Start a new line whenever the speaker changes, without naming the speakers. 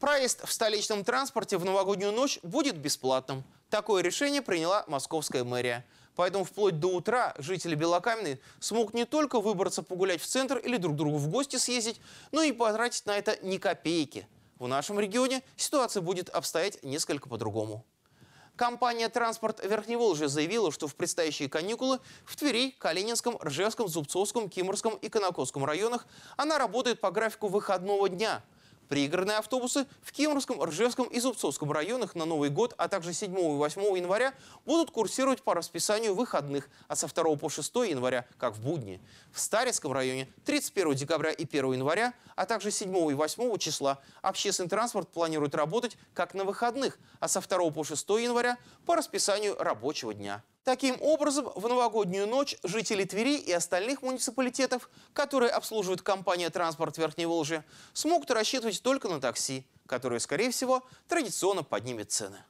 Проезд в столичном транспорте в новогоднюю ночь будет бесплатным. Такое решение приняла московская мэрия. Поэтому вплоть до утра жители Белокаменной смог не только выбраться погулять в центр или друг другу в гости съездить, но и потратить на это ни копейки. В нашем регионе ситуация будет обстоять несколько по-другому. Компания «Транспорт Верхневолжья» заявила, что в предстоящие каникулы в Твери, Калининском, Ржевском, Зубцовском, Киморском и Конокосском районах она работает по графику выходного дня – Пригородные автобусы в Кемеровском, Ржевском и Зубцовском районах на Новый год, а также 7 и 8 января будут курсировать по расписанию выходных, а со 2 по 6 января, как в будни. В Старецком районе 31 декабря и 1 января, а также 7 и 8 числа общественный транспорт планирует работать как на выходных, а со 2 по 6 января по расписанию рабочего дня. Таким образом, в новогоднюю ночь жители Твери и остальных муниципалитетов, которые обслуживают компания «Транспорт Верхней Волжи», смогут рассчитывать только на такси, которое, скорее всего, традиционно поднимет цены.